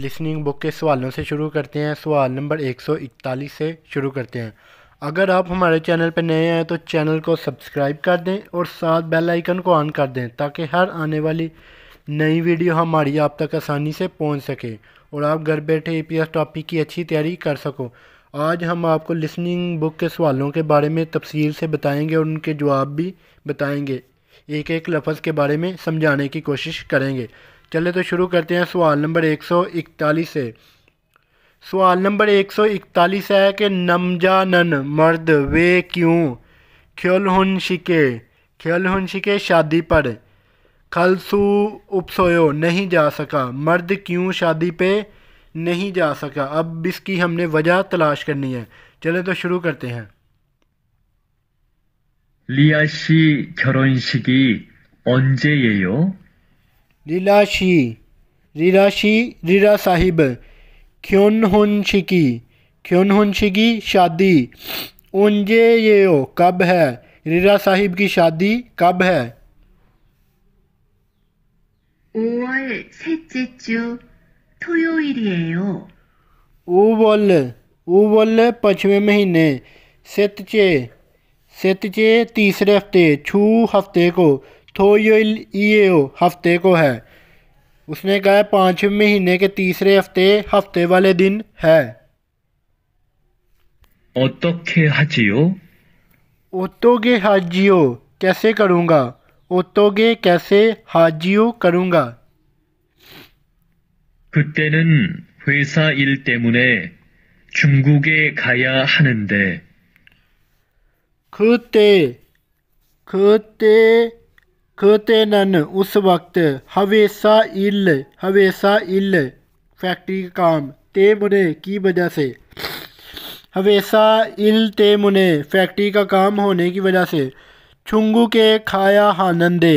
Listening بک کے سوالوں سے شروع کرتے ہیں سوال نمبر ایک سو اکتالیس سے شروع کرتے ہیں اگر آپ ہمارے چینل پہ نئے ہیں تو چینل کو سبسکرائب کر دیں اور ساتھ بیل آئیکن کو آن کر دیں تاکہ ہر آنے والی نئی ویڈیو ہماری آپ تک آسانی سے پہنچ سکے اور آپ گھر بیٹھے ای پی ایس ٹاپک کی اچھی تیاری کر سکو آج ہم آپ کو لسننگ بک کے سوالوں کے بارے میں تفصیل سے بتائیں گے اور ان کے جواب بھی بتائیں گے ایک ایک لفظ کے بارے میں سمجھانے کی کوشش کریں گے چلے تو شروع کرتے ہیں سوال نمبر ایک سو اکتالیس سے سوال نمبر ایک سو اکتالیس ہے کہ مرد وے کیوں کھیل شکے شادی پر کھلسو نہیں جا سکا مرد کیوں شادی پہ نہیں جا سکا اب اس کی ہم نے وجہ تلاش کرنی ہے چلے تو شروع کرتے ہیں ریلا شی ریلا شی ریرا صاحب کھیون ہن شکی کھیون ہن شکی شادی اونجے یہ او کب ہے ریرا صاحب کی شادی کب ہے اوول اوول پچھویں مہینے ستچے ستچے تیسرے ہفتے چھو ہفتے کو تھو یو ایو ہفتے کو ہے اس نے کہا پانچ مہینے کے تیسرے ہفتے ہفتے والے دن ہے اوتو کے حجیو اوتو کے حجیو کیسے کروں گا اوتو کے کیسے حاجیو کروں گا کتنن ویسا ال تیمنے چنگو کے کھایا ہنندے کھتے کھتے تھو اس وقت حویسا عل ہویسا عل فیکٹری کام تے منع کی وجہ سے حویثہ عل تے منع فیکٹری کا کام ہونے کی وجہ سے چھنگو کے کھایا ہانندے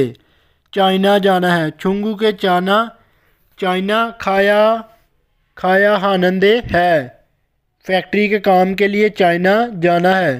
چائنا جانا ہے چھنگو کے چانا چائنا کھایا کھایا ہانندے ہے فیکٹری کے کام کے لیے چائنا جانا ہے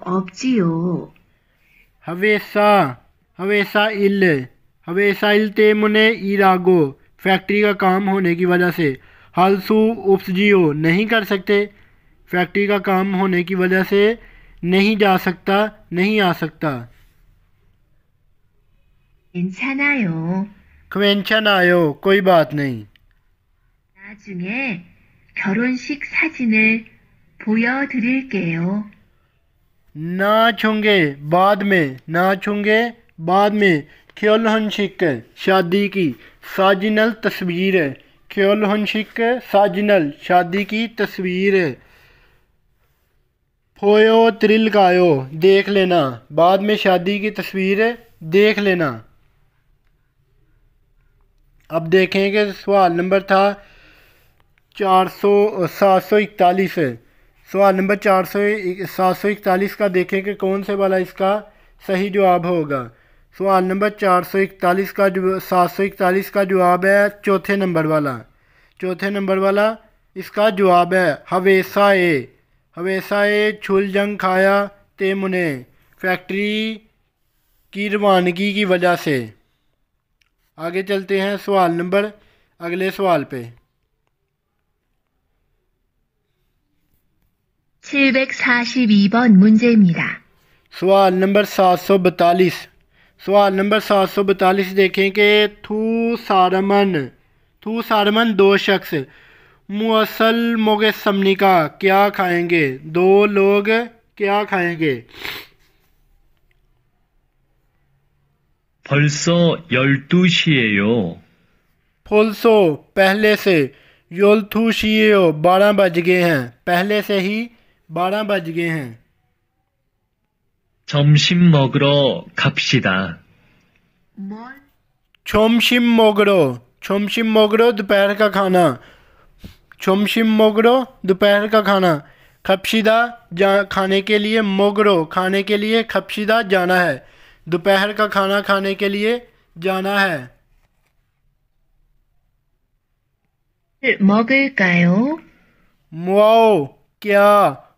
없지요. 일, 일 때문에 일하고 نہیں جا سکتا نہیں آ سکتا چھوں گے بعد میں نہ گے بعد میں کیول ہنشک شادی کی ساجنل تصویر ہے کیول ہنشک ساجنل شادی کی تصویر ہے پھویو ترل کایو دیکھ لینا بعد میں شادی کی تصویر ہے دیکھ لینا اب دیکھیں کہ سوال نمبر تھا چار سو سات سو اکتالیس ہے سوال نمبر چار سو سات سو اکتالیس کا دیکھیں کہ کون سے والا اس کا صحیح جواب ہوگا سوال نمبر چار سو اکتالیس کا جو سات سو اکتالیس کا جواب ہے چوتھے نمبر والا چوتھے نمبر والا اس کا جواب ہے ہویسا اے ہویسا اے چھل جنگ کھایا تے منے فیکٹری کی روانگی کی وجہ سے آگے چلتے ہیں سوال نمبر اگلے سوال پہ 742번 문제입니다. سوال نمبر سات سو بتالیس سوال نمبر سات سو بتالیس دیکھیں کیا کھائیں گے دو لوگ کیا کھائیں گے پہلے سے یولتھوشیو بارہ بج گئے ہیں پہلے سے ہی بارہ بج گئے ہیں چمشم موگرو کپشیدہ چمشم موگرو چمشم موگرو دوپہر کا کھانا چمشم موگرو دوپہر کا کھانا کھپشیدہ جا کھانے کے لیے موگرو کھانے کے لیے کھپشیدہ جانا ہے دوپہر کا کھانا کھانے کے لیے جانا ہے موگل کا مواؤ کیا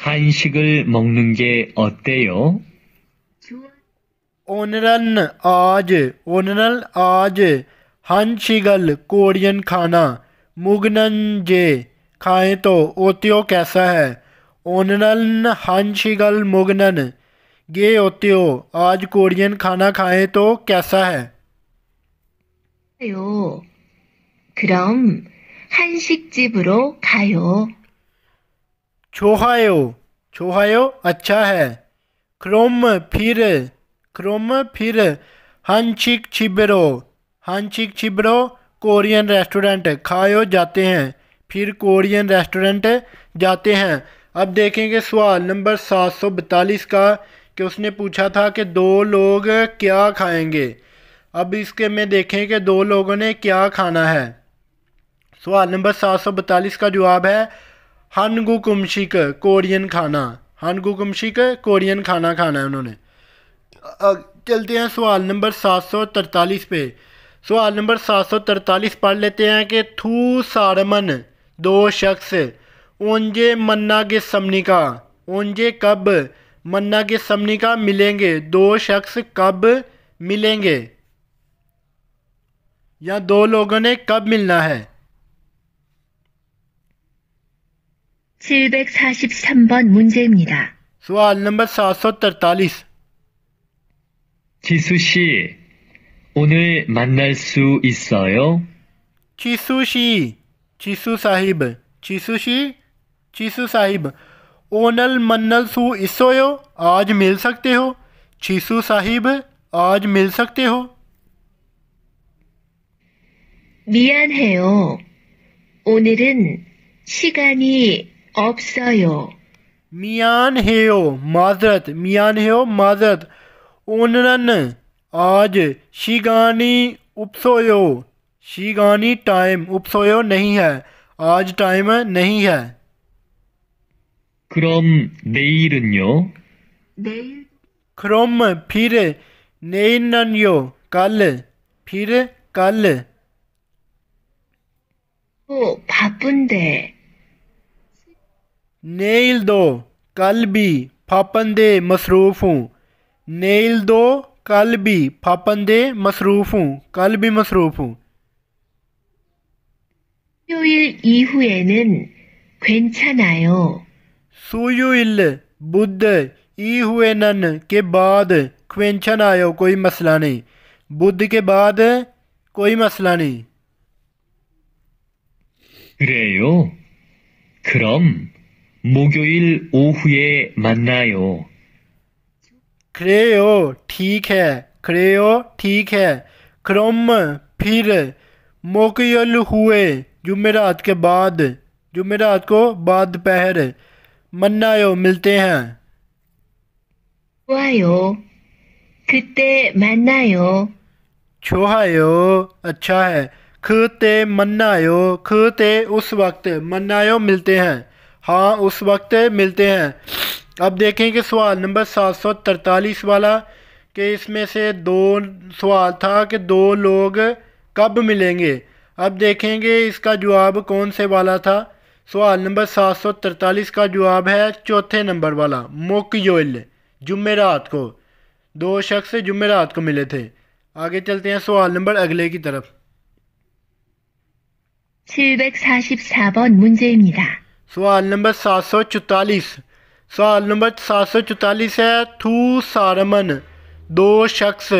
한식을 먹는 게 어때요? 오늘은 아주 오늘은 아주 한식을 코리안 खाना 먹는 게 खाएं तो ओत्यो कैसा है ओनरल हानशिगल मोगनन गे ओत्यो आज कोरियन खाना खाएं तो कैसा है 요. 그럼 한식집으로 가요. چھوہایو چھوہایو اچھا ہے کروم پھر کروم پھر ہنچک چھبرو ہنچک چھبرو کورین ریسٹورنٹ کھایو جاتے ہیں پھر کورین ریسٹورنٹ جاتے ہیں اب دیکھیں گے سوال نمبر سات سو بتالیس کا کہ اس نے پوچھا تھا کہ دو لوگ کیا کھائیں گے اب اس کے میں دیکھیں کہ دو لوگوں نے کیا کھانا ہے سوال نمبر سات سو بتالیس کا جواب ہے ہن کمشک کورین کھانا ہن گو کورین کھانا کھانا ہے انہوں نے چلتے ہیں سوال نمبر سات سو ترتالیس پہ سوال نمبر سات سو ترتالیس پڑھ لیتے ہیں کہ تھو سارمن دو شخص اونجے منا کے سمنی کا اونجے کب منا کے سمنی کا ملیں گے دو شخص کب ملیں گے یا دو لوگوں نے کب ملنا ہے 743번 문제입니다. सवाल 지수 씨, 오늘 만날 수 있어요? 지수 씨, 지수 사히 지수 씨, 지수 사히 오늘 만날 수 있어요? आज मिल स 지수 사히브, आज मिल 미안해요. 오늘은 시간이 없어요. 미안해요. 미안해요. 오늘은 میان ہیہزرت میان ہیو ماضرت آجانی ہے آج ٹائم نہیں ہے نیل دو کل بھی پھاپن دے مصروف ہوں نیل دو کل بھی پھاپن دے مصروف ہوں کل بھی مصروف ہوں سویل بدھ ای ہوئے نن کے بعد کھوینچن آیو کوئی مسئلہ نہیں بدھ کے بعد کوئی مسئلہ نہیں 그래요? 그럼 ٹھیک ہے کھے ٹھیک ہے کھروم پھر موکیول ہوئے جمعرات کے بعد جمعرات کو بعد پہر منا ملتے ہیں اچھا ہے کھتے منا کھتے اس وقت منا ملتے ہیں ہاں اس وقت ملتے ہیں اب دیکھیں کہ سوال نمبر سات سو ترتالیس والا کہ اس میں سے دو سوال تھا کہ دو لوگ کب ملیں گے اب دیکھیں گے اس کا جواب کون سے والا تھا سوال نمبر سات سو ترتالیس کا جواب ہے چوتھے نمبر والا موک یوئل جمعرات رات کو دو شخص جمعرات رات کو ملے تھے آگے چلتے ہیں سوال نمبر اگلے کی طرف 문제입니다. سوال نمبر سات سو چوتالیس سوال نمبر سات سو چوتالیس ہے تھو سارمن دو شخص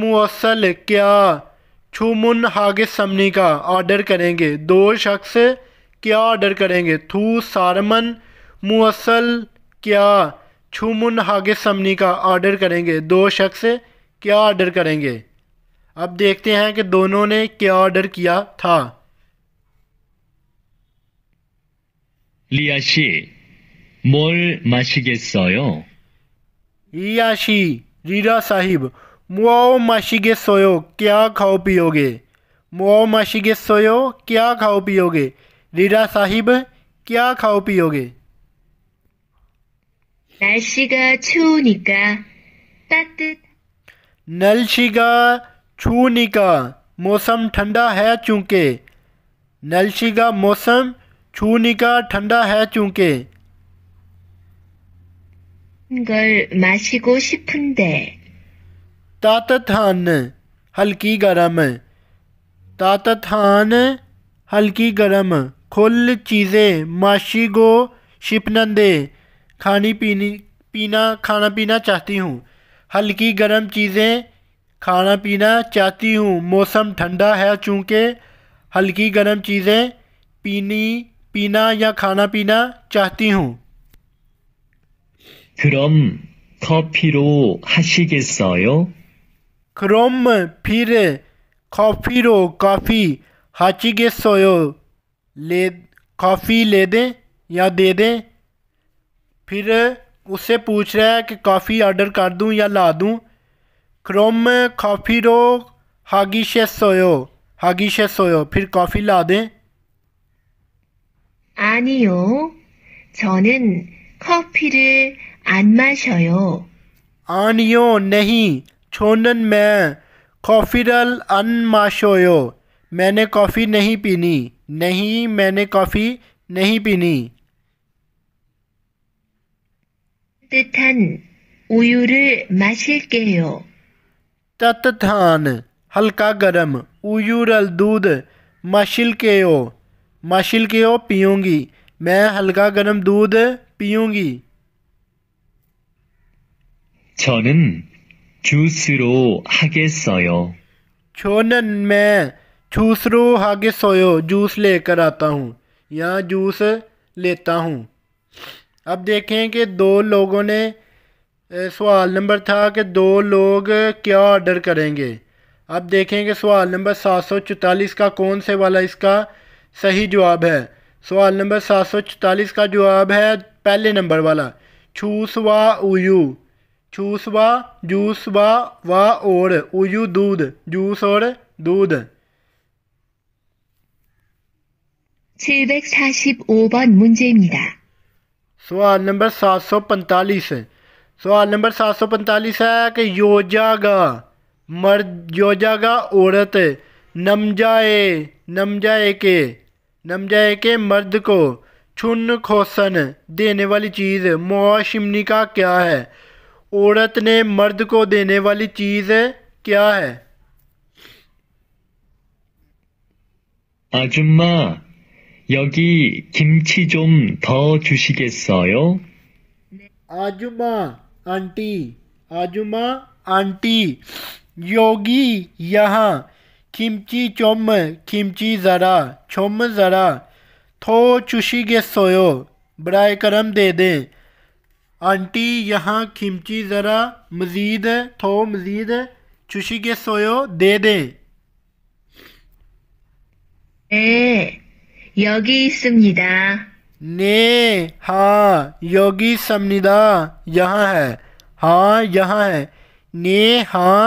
موصل کیا چھومن من ہاگ سمنی کا آرڈر کریں گے دو شخص کیا آرڈر کریں گے تھو سارمن موصل کیا چھومن من ہاگ سمنی کا آرڈر کریں گے دو شخص کیا آرڈر کریں گے اب دیکھتے ہیں کہ دونوں نے کیا آرڈر کیا تھا نل شیگا چھو نکا موسم ٹھنڈا ہے چونکہ نل شیگا موسم چھو نکاح ٹھنڈا ہے چونکہ تاطت ہلکی گرم تاطت ہلکی گرم کھل چیزیں ماشی گو شپنندے کھانی پینی پینا کھانا پینا چاہتی ہوں ہلکی گرم چیزیں کھانا پینا چاہتی ہوں موسم ٹھنڈا ہے چونکہ ہلکی گرم چیزیں پینی پینا یا کھانا پینا چاہتی ہوں سایو کروم پھر کافی ہاچی کے سویو لے کافی لے دیں یا دے دیں پھر اس سے پوچھ رہا ہے کہ کافی آرڈر کر دوں یا لا دوں کروم کافی رو ہاگی شے سویو ہاگی شے سویو پھر کافی لا دیں 아니요. 저는 커피를 안 마셔요. 아니요, नहीं. 저는 मैं कॉफ़ीरल अन माशोयो मैंने कॉफ़ी नहीं पीनी नहीं मैंने कॉफ़ी नहीं पीनी 따뜻한 우유를 마실게요. 따뜻한 हल्का गरम 우유를 दूध 마실게요. ماشل کیو پیوں گی میں ہلکا گرم دودھ پیوں گی سویو نن میں سویو جوس لے کر آتا ہوں یا جوس لیتا ہوں اب دیکھیں کہ دو لوگوں نے سوال نمبر تھا کہ دو لوگ کیا آرڈر کریں گے اب دیکھیں کہ سوال نمبر سات سو چوتالیس کا کون سے والا اس کا صحیح جواب ہے سوال نمبر سات سو چالیس کا جواب ہے پہلے نمبر والا چھوس وا او یو چھوس وا جوس وا وا اور دودھ جوس اور دودھ سوال نمبر سات سو پینتالیس سوال نمبر سات سو پینتالیس ہے کہ یو جا گا مرد یو جا گا عورت نم جائے نم جائے کے نم کے مرد کو چھن کھوسن دینے والی چیز مواشم کا کیا ہے عورت نے مرد کو دینے والی چیز کیا ہے جی چم تھا کے سایو آجما آنٹی آجمہ آنٹی یوگی یہاں کمچی چوم کمچی ذرا چم ذرا تھو چوچی گے سو برائے کرم دے دیں آنٹی یہاں کمچی ذرا مزید تھو مزید چوچی گے سو دے دیں اے یوگی سمی دا نے ہاں یوگی سمنی دا یہاں ہے ہاں یہاں ہے نی ہاں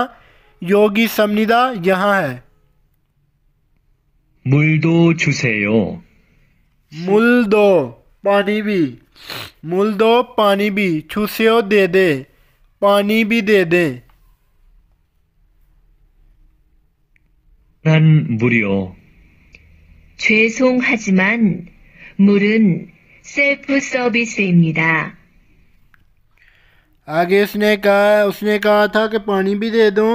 یوگی سمنی دا یہاں ہے 물도 주세요. 물도 पानी भी मूल दो पानी भी छुसियो दे दे पानी भी दे दे 난 무료. 죄송하지만 물은 셀프 서비스입니다. आगे उसने कहा उसने कहा था कि पानी भी दे दो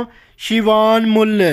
शिवान मूल्य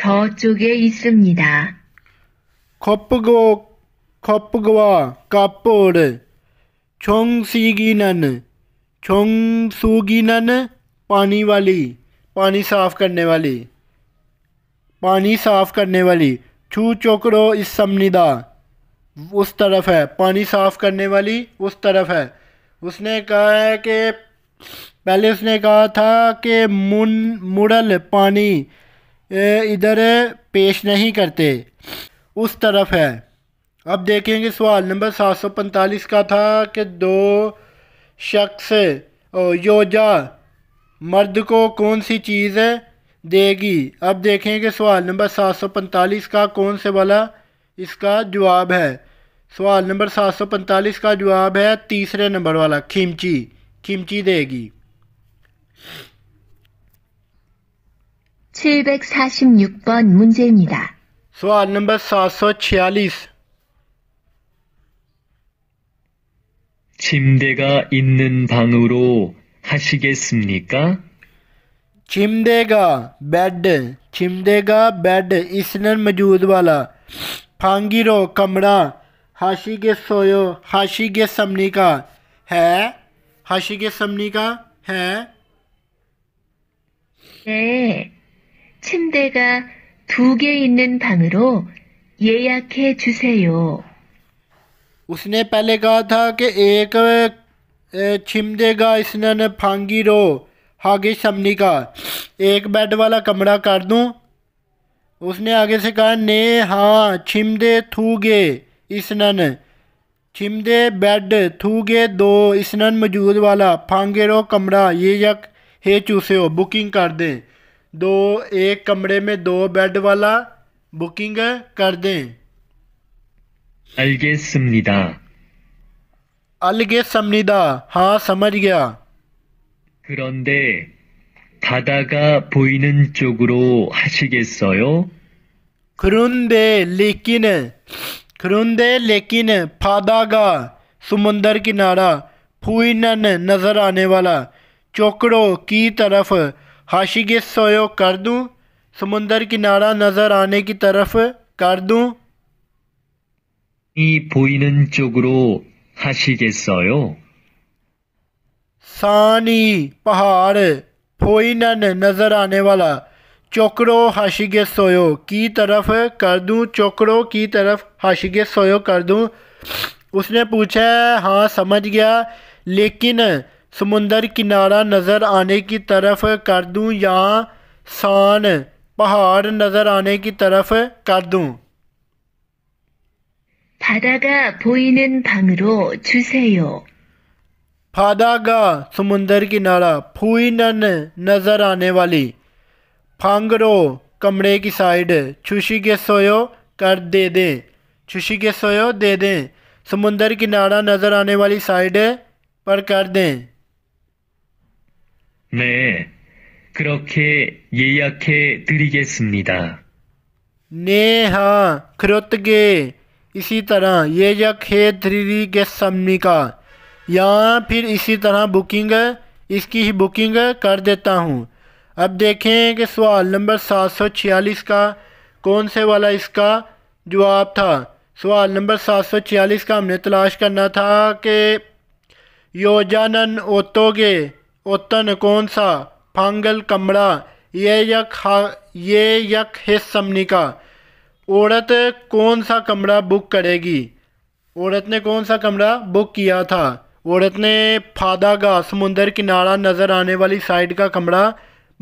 پڑھ سی گیننگ سوگین پانی والی پانی صاف کرنے والی پانی صاف کرنے والی چھو چوکرو اس سمنیدا اس طرف ہے پانی صاف کرنے والی اس طرف ہے اس نے کہا ہے کہ پہلے اس نے کہا تھا کہ من مڑل پانی ادھر پیش نہیں کرتے اس طرف ہے اب دیکھیں گے سوال نمبر سات سو پنتالیس کا تھا کہ دو شخص یوجا مرد کو کون سی چیز دے گی اب دیکھیں گے سوال نمبر سات سو پنتالیس کا کون سے والا اس کا جواب ہے سوال نمبر سات سو پنتالیس کا جواب ہے تیسرے نمبر والا کھیمچی کھیمچی دے گی 746번 문제입니다. सवाल नंबर 746 침대가 있는 방으로 하시겠습니까? चिमदेगा बेड चिमदेगा बेड इसनर मौजूद वाला फांगिरो कमरा हाशी के सोयो हाशी के समनी का है हाशी के समनी का है 네, اس نے پہلے کہا تھا کہ ایک دے گا اس نن پانگی رو ہاگے شمنی کا ایک بیڈ والا کمرہ کر دوں اس نے آگے سے کہا نی ہاں چھم دے تھو گے اس نن چم دے بیڈ تھو گے دو اس نن موجود والا پانگے رو کمرہ یہ یا چوسے ہو بکنگ کر دیں دو ایک کمرے میں دو بیڈ والا بکنگ کر دیں سمنیدہ سمنیدہ ہاں سمجھ گیا دے سوندے لیکن گا سمندر کنارا پوئن نظر آنے والا چوکرو کی طرف ہاشی سویو کر دوں سمندر کنارہ نظر آنے کی طرف کر دوں سانی پہاڑ پھوئینن نظر آنے والا چوکرو ہشگے سویو کی طرف کر دوں چوکڑو کی طرف ہاشی سویو کر دوں اس نے پوچھا ہاں سمجھ گیا لیکن سمندر کنارہ نظر آنے کی طرف کر دوں یا سان پہاڑ نظر آنے کی طرف کر دوں گا پھادا گاہ سمندر کنارہ پھوئنن نظر آنے والی پھانگ رو کمرے کی سائڈ چھشی کے سویو کر دے دیں چھشی کے سویو دے دیں سمندر کنارہ نظر آنے والی سائڈ پر کر دیں 네, ہاں کھروتگے اسی طرح یہ یا کھے دری گسمنی کا یا پھر اسی طرح بکنگ اس کی ہی بکنگ کر دیتا ہوں اب دیکھیں کہ سوال نمبر سات سو چھیالیس کا کون سے والا اس کا جواب تھا سوال نمبر سات سو چھیالیس کا ہم نے تلاش کرنا تھا کہ یوجانن جان اوتو گے اوتن کون سا پھانگل کمڑا یہ یک یہ یک حص سمنی کا عورت کون سا کمرہ بک کرے گی عورت نے کون سا کمرہ بک کیا تھا عورت نے پھادا کا سمندر کنارہ نظر آنے والی سائڈ کا کمرہ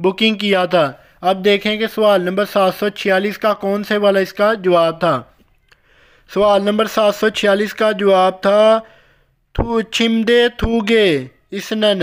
بکنگ کیا تھا اب دیکھیں کہ سوال نمبر سات سو چھیالیس کا کون سے والا اس کا جواب تھا سوال نمبر سات سو چھیالیس کا جواب تھا چھمدے گے اسنن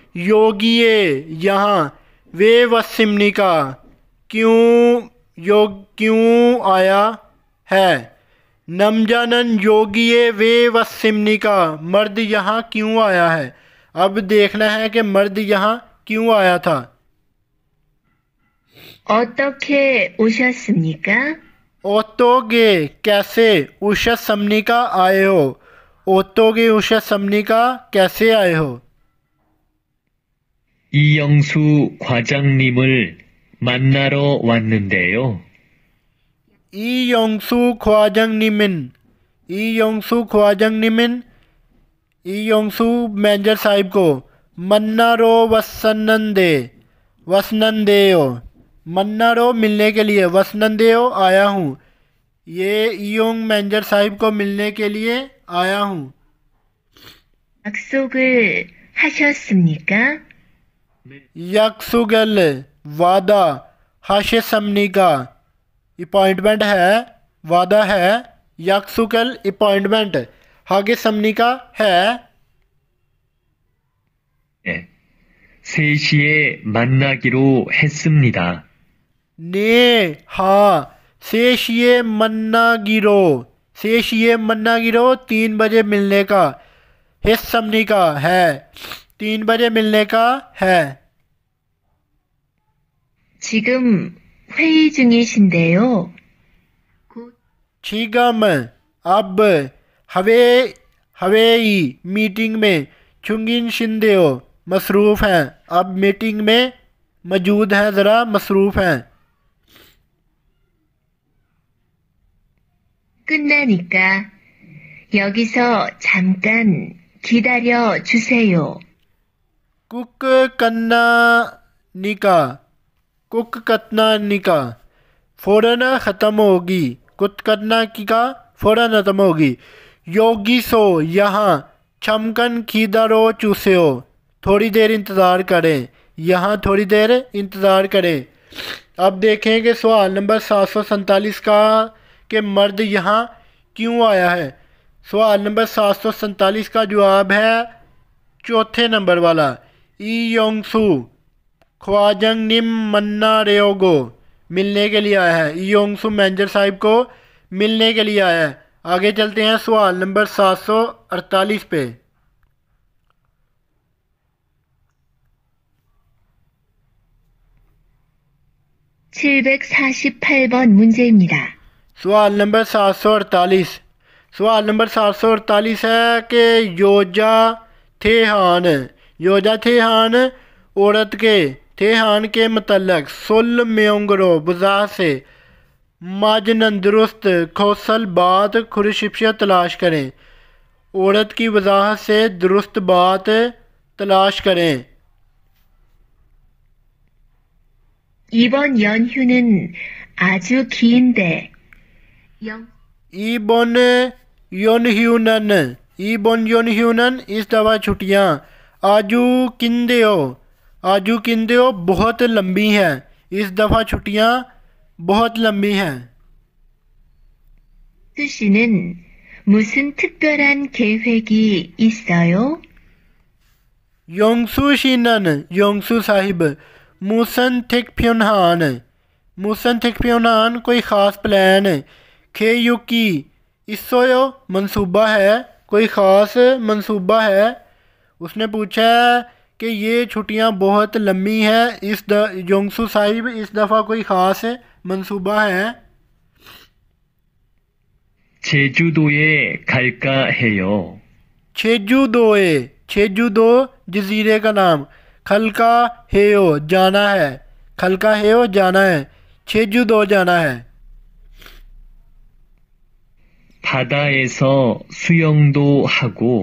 یوگیے یہاں وے و سمنیکا کیوں یوگ کیوں آیا ہے نمجانن یوگیے وے و کا مرد یہاں کیوں آیا ہے اب دیکھنا ہے کہ مرد یہاں کیوں آیا تھا اتو گے اشا سکا اوتو گے کیسے اشا سمنی کا آئے ہو اوتو گے اشا سمنی کا کیسے آئے ہو 이영수 과장님을 만나러 왔는데요. 이영수 과장님은 이영수 과장님은 이영수 매니저 사입고 만나러 왔었는데 왔는데요. मन्नारो मिलने के लिए वसनंदेओ आया हूँ ये 약속을 하셨습니까? وعدہ ہاش سمنی کا اپائنٹمنٹ ہے وعدہ ہے یقل اپوائنٹمنٹ کا ہے سیشیے مننا منا گروا نے ہاں شیشیے منا گرو سیشیے مننا منا گرو تین بجے ملنے کا حس سمنی کا ہے तीन बजे मिलने का है 지금 회의 중이신데요. 지금은 अब हवे हवेई मीटिंग में चुंगिन शिंदेओ मसरूफ़ हैं अब मीटिंग में मौजूद हैं ज़रा मसरूफ़ हैं 끝나니까 여기서 잠깐 기다려 주세요. کک کنا نکا کک کتنا نکا فوراً ختم ہوگی کت کتنا کی کا فوراً ختم ہوگی یوگی سو یہاں چھمکن کی دھر ہو چوسے ہو تھوڑی دیر انتظار کریں یہاں تھوڑی دیر انتظار کریں اب دیکھیں کہ سوال نمبر سات سو سنتالیس کا کہ مرد یہاں کیوں آیا ہے سوال نمبر سات سو سنتالیس کا جواب ہے چوتھے نمبر والا خواجنگ ریوگو ملنے کے لیے آیا ہے مینجر صاحب کو ملنے کے لیے آیا ہے آگے چلتے ہیں سوال نمبر سات سو اڑتالیس پہ سوال نمبر سات سو اڑتالیس سوال نمبر سات سو اڑتالیس ہے کہ یوجا تھے یوجا تھے ہان عورت کے تھے ہان کے متعلق سل میونگرو بزا سے ماجنن درست کھوسل بات خورشپشیا تلاش کریں عورت کی وضاحت سے درست بات تلاش کریں ایبون یون ہیونن ایبون یون ہیونن اس دوا چھٹیاں آجو کندیو آجو کندیو بہت لمبی ہے اس دفعہ چھٹیاں بہت لمبی ہے موسن تھک پیونہان کوئی خاص پلان کھ یو کی اسو منصوبہ ہے کوئی خاص منصوبہ ہے اس نے پوچھا ہے کہ یہ چھٹیاں بہت لمبی ہیں اس جونگسو صاحب اس دفعہ کوئی خاص منصوبہ ہے چھیجو دوئے کھل کا ہے یو چھیجو دوئے چھیجو دو جزیرے کا نام کھل کا ہے یو جانا ہے کھل کا ہے یو جانا ہے چھیجو دو جانا ہے بھادا ایسا سیونگ دو ہگو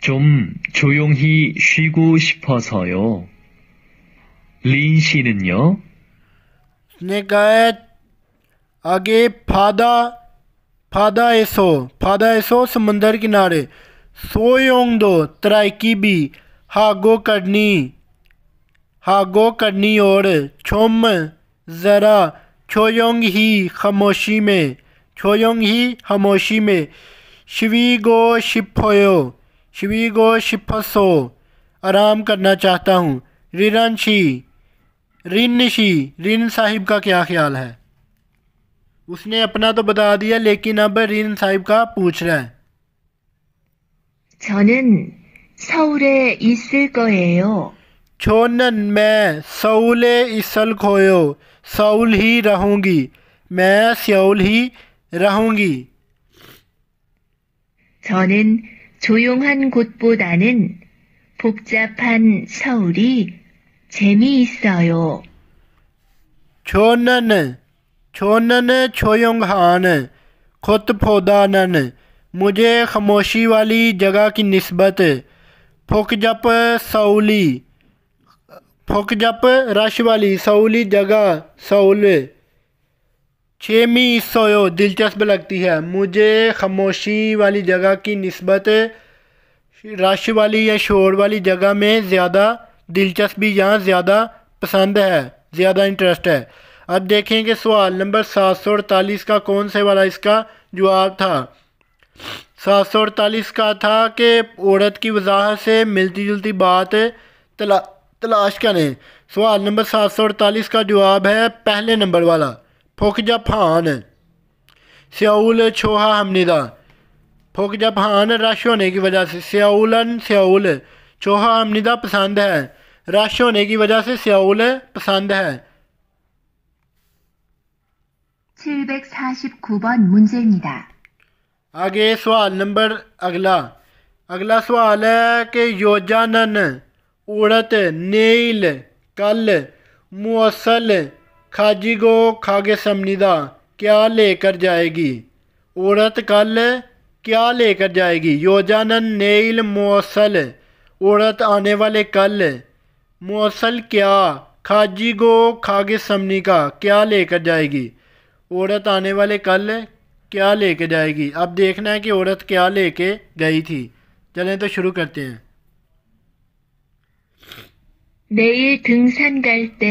좀 조용히 쉬고 싶어서요. 린 씨는요? उसने कहा आगे फादा फादा एसो फादा एसो समंदर किनारे सोयोंग दो तराइकी भी हागो करनी हागो करनी और छोम ज़रा छोयोंग ही खामोशी में छोयोंग ही खामोशी में शिवी गो शिपोयो شویگو شپسو آرام کرنا چاہتا ہوں ریرن شی رن شی رن صاحب کا کیا خیال ہے اس نے اپنا تو بتا دیا لیکن اب رین صاحب کا پوچھ رہا ہے چونن سورے اسل کو چونن میں سولے اسل کھویو سول ہی رہوں گی میں سیول ہی رہوں گی چونن 조용한 곳보다는 복잡한 서울이 재미있어요. 저는 저는 조용한 곳보다는 मुझे खामोशी वाली जगह की नस्बत फोकजप सऊली फोकजप रश वाली सऊली जगह सऊल چھ می سو دلچسپ لگتی ہے مجھے خاموشی والی جگہ کی نسبت رش والی یا شور والی جگہ میں زیادہ دلچسپی یا زیادہ پسند ہے زیادہ انٹرسٹ ہے اب دیکھیں کہ سوال نمبر سات سو اڑتالیس کا کون سے والا اس کا جواب تھا سات سو اڑتالیس کا تھا کہ عورت کی وضاحت سے ملتی جلتی بات تلا تلاش کریں سوال نمبر سات سو اڑتالیس کا جواب ہے پہلے نمبر والا پھک جاپان سیاؤل چوہا ہمنیدہ پھک جاپان رش ہونے کی وجہ سے سیاؤل ساؤل چوہا ہمنی پسند ہے رش ہونے کی وجہ سے سیاؤل پسند ہے آگے سوال نمبر اگلا اگلا سوال ہے کہ یوجانن اڑت نیل کل موصل کھاجی گو کھاگے سمنی دا کیا لے کر جائے گی عورت کل کیا لے کر جائے گی یوجانن عورت آنے والے کل موصل کیا کھاجی گو کھاگے سمنی کا کیا لے کر جائے گی عورت آنے والے کل کیا لے کے جائے گی اب دیکھنا ہے کہ عورت کیا لے کے گئی تھی چلیں تو شروع کرتے ہیں 내일 등산 갈때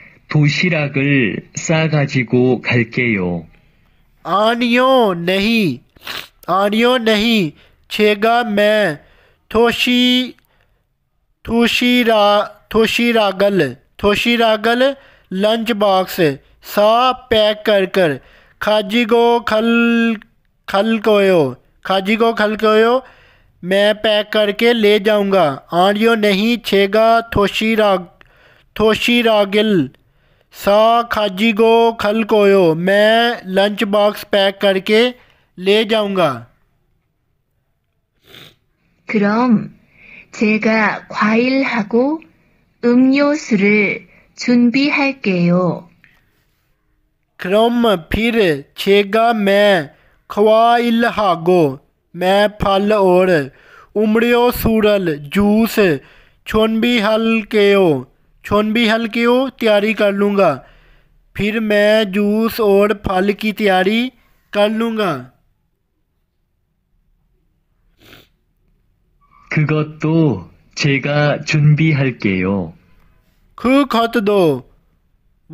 آنیو نہیں آنیو نہیں میںوشی راگل لنچ باکس سا پیک کر کر کھاجی گو کھل کھلکو خاجی کو کھلکو میں پیک کر کے لے جاؤں گا آنو نہیں چھگا تھوشی راگ تھوشی راگل سا کھاجی گو کھل کویو میں لنچ باکس پیک کر کے لے جاؤں گا کم پھر چیکا میں خواہگو میں پھل اور امڑوں سورل جوس چونبی ہلکے چھن بھی حلقے ہو تیاری کر لوں گا پھر میں جوس اور پھل کی تیاری کر لوں گا چھگا چن بھی ہلکے ہو کھو کھت دو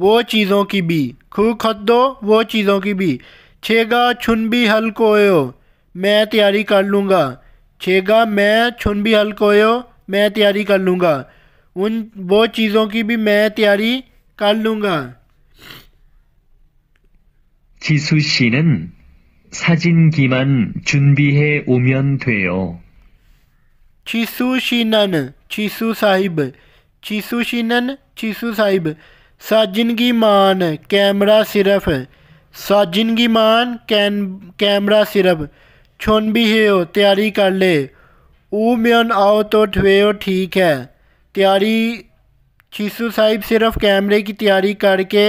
وہ چیزوں کی بھی کھو کھت دو وہ چیزوں کی بھی چھگا چھن بھی ہو میں تیاری کر لوں گا چھگا میں چھن بھی حل کو میں تیاری کر لوں گا ان وہ چیزوں کی بھی میں تیاری کر لوں گا چیسوشن چیسو ساجن کی مان کی صرف ساجن کی مان کی صرف چن بھی ہے تیاری کر لے ام آؤ تو ٹھیک ہے تیاری چھیسو صاحب صرف کیمرے کی تیاری کر کے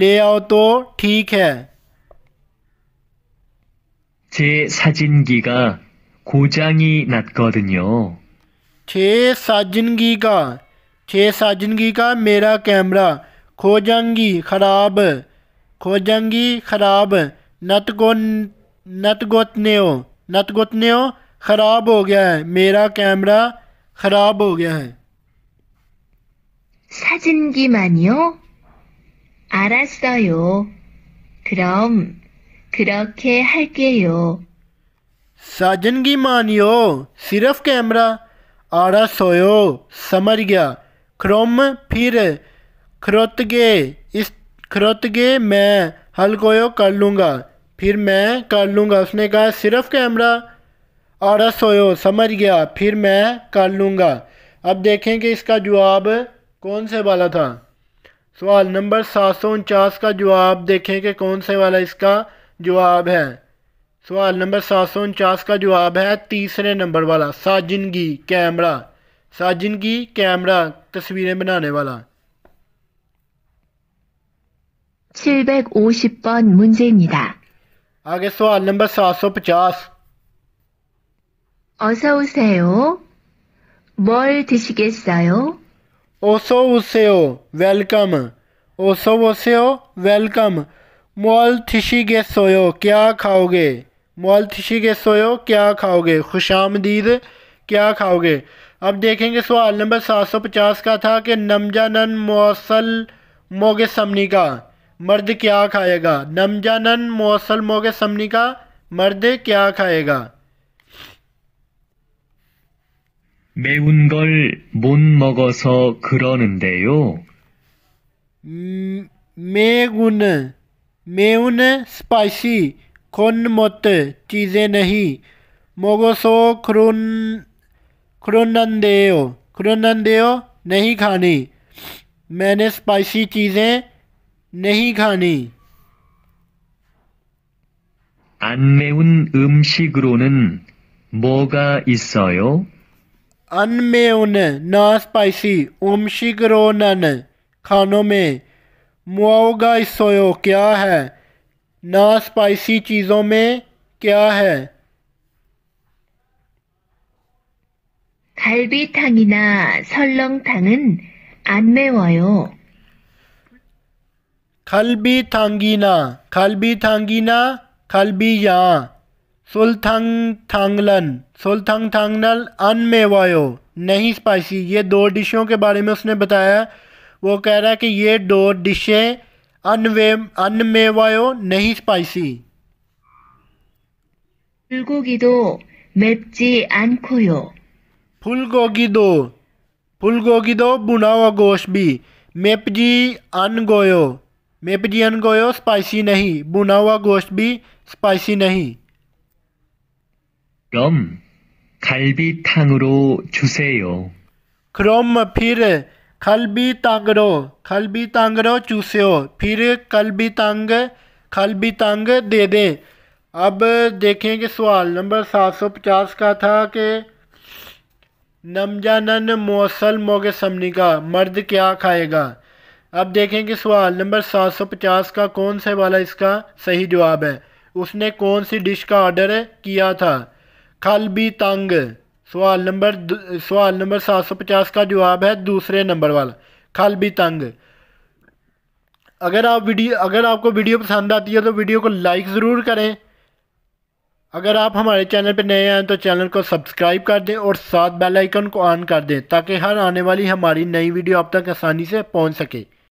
لے آؤ تو ٹھیک ہے چھ ساجنگی کا چھ ساجنگی کا میرا کیمرہ کھو جان گی خراب کھو خراب نت گون نت گتنو خراب ہو گیا ہے میرا کیمرہ خراب ہو گیا ہے 사진기만요? 알았어요. 그럼 그렇게 할게요. کھرم 시럽 카메라 알았어요. مانیو صرف کیمرہ 그렇게 سو سمر گیا کھرم پھر کھروتگے اس کھڑوتگے میں ہلگویو کر لوں گا پھر میں کر لوں گا اس نے کہا صرف کیمرہ آڑا سویو سمجھ گیا پھر میں کر لوں گا اب دیکھیں کہ اس کا جواب کون سے والا تھا سوال نمبر سات سو انچاس کا جواب دیکھیں کہ کون سے والا اس کا جواب ہے سوال نمبر سات سو انچاس کا جواب ہے تیسرے نمبر والا ساجنگی کیمرہ ساجنگی کیمرہ تصویریں بنانے والا 750번 문제입니다. آگے سوال نمبر سات سو پچاس 어서 오세요. 뭘 드시겠어요? اوسو اوسے ویلکم اوسو اوسے ویلکم مول تھشی کے سویو کیا کھاؤ گے مول تھشی کے سویو کیا کھاؤ گے خوش آمدید کیا کھاؤ گے اب دیکھیں گے سوال نمبر سات سو پچاس کا تھا کہ نمجانن موصل موگ سمنی کا مرد کیا کھائے گا نمجانن موصل موگ سمنی کا مرد کیا کھائے گا 매운 걸 못 먹어서 그러는데요. 매운, 음, 매운, s p i c 건못 च ी ज े 먹어서 그런 그런난데요. 그런난데요. नहीं खानी. मैंने स ् प 안 매운 음식으로는 뭐가 있어요? ان میں ان نا اسپائسی ناسپائسی امشکرو نن کھانوں میں مواؤگا گا کیا ہے نا اسپائسی چیزوں میں کیا ہے تھانگینا کھل بھی یا سلتھنگ تھانگلن سلتھنگ تھانگلن ان میوایو نہیں سپائسی یہ دو ڈشوں کے بارے میں اس نے بتایا وہ کہہ رہا ہے کہ یہ دو ڈشیں ان انمیوایو نہیں سپائسی اسپائسی دو ان پھول گوگی دو پھول گوگی دو بنا ہوا گوشت بھی میپجی ان گویو ان گویو سپائسی نہیں بنا ہوا گوشت بھی سپائسی نہیں 그럼 갈비탕으로 주세요. 그럼 کھل 갈비탕으로 갈비탕으로 주세요. چوس 갈비탕 갈비탕 تنگ دے دے اب دیکھیں کہ سوال نمبر سات سو پچاس کا تھا کہ نمجانن موصل موگے سمنی کا مرد کیا کھائے گا اب دیکھیں کہ سوال نمبر سات سو پچاس کا کون سے والا اس کا صحیح جواب ہے اس نے کون سی ڈش کا آرڈر کیا تھا قلبی تنگ سوال نمبر سوال نمبر سات سو پچاس کا جواب ہے دوسرے نمبر والا قلبی تنگ اگر آپ ویڈیو اگر آپ کو ویڈیو پسند آتی ہے تو ویڈیو کو لائک ضرور کریں اگر آپ ہمارے چینل پہ نئے آئیں تو چینل کو سبسکرائب کر دیں اور ساتھ بیل آئیکن کو آن کر دیں تاکہ ہر آنے والی ہماری نئی ویڈیو آپ تک آسانی سے پہنچ سکے